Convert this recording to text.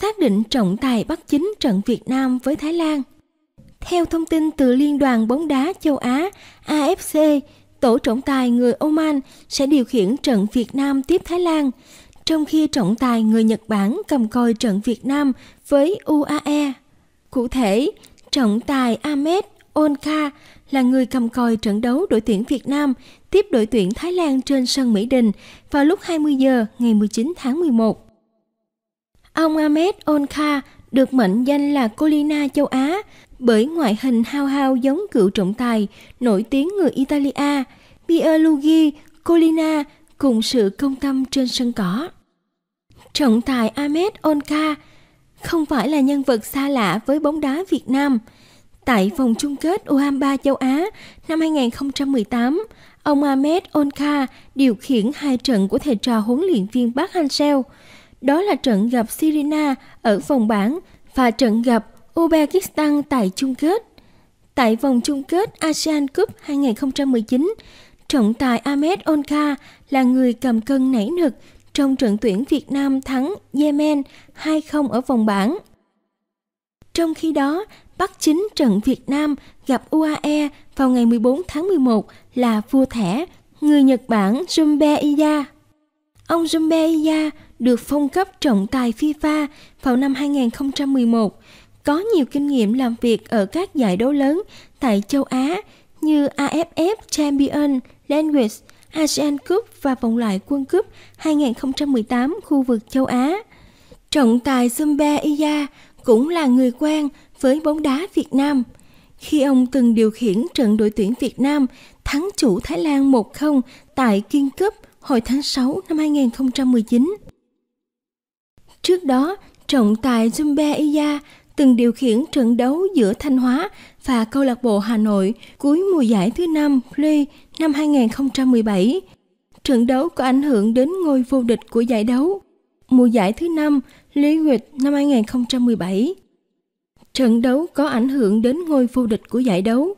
xác định trọng tài bắt chính trận Việt Nam với Thái Lan. Theo thông tin từ Liên đoàn bóng đá châu Á AFC, tổ trọng tài người Oman sẽ điều khiển trận Việt Nam tiếp Thái Lan, trong khi trọng tài người Nhật Bản cầm coi trận Việt Nam với UAE. Cụ thể, trọng tài Ahmed Onka là người cầm coi trận đấu đội tuyển Việt Nam tiếp đội tuyển Thái Lan trên sân Mỹ Đình vào lúc 20 giờ ngày 19 tháng 11. Ông Ahmed Onka được mệnh danh là Colina châu Á bởi ngoại hình hao hao giống cựu trọng tài nổi tiếng người Italia Pierluigi Colina cùng sự công tâm trên sân cỏ. Trọng tài Ahmed Onka không phải là nhân vật xa lạ với bóng đá Việt Nam. Tại vòng chung kết U23 châu Á năm 2018, ông Ahmed Onka điều khiển hai trận của thầy trò huấn luyện viên Park Hang-seo – đó là trận gặp Sirina ở vòng bảng và trận gặp Uzbekistan tại chung kết. Tại vòng chung kết ASEAN Cup 2019, trọng tài Ahmed Onka là người cầm cân nảy nực trong trận tuyển Việt Nam thắng Yemen 2-0 ở vòng bảng. Trong khi đó, bắt chính trận Việt Nam gặp UAE vào ngày 14 tháng 11 là vua thẻ, người Nhật Bản Jumbe Iya Ông Zumbeya được phong cấp trọng tài FIFA vào năm 2011, có nhiều kinh nghiệm làm việc ở các giải đấu lớn tại châu Á như AFF Champion Language, ASEAN Cup và vòng loại World Cup 2018 khu vực châu Á. Trọng tài Zumbe cũng là người quen với bóng đá Việt Nam. Khi ông từng điều khiển trận đội tuyển Việt Nam thắng chủ Thái Lan 1-0 tại King Cup hồi tháng 6 năm 2019. Trước đó, trọng tài Zumbe Iya từng điều khiển trận đấu giữa Thanh Hóa và câu lạc bộ Hà Nội cuối mùa giải thứ năm Lee năm 2017. Trận đấu có ảnh hưởng đến ngôi vô địch của giải đấu mùa giải thứ năm Lee Nguyệt năm 2017. Trận đấu có ảnh hưởng đến ngôi vô địch của giải đấu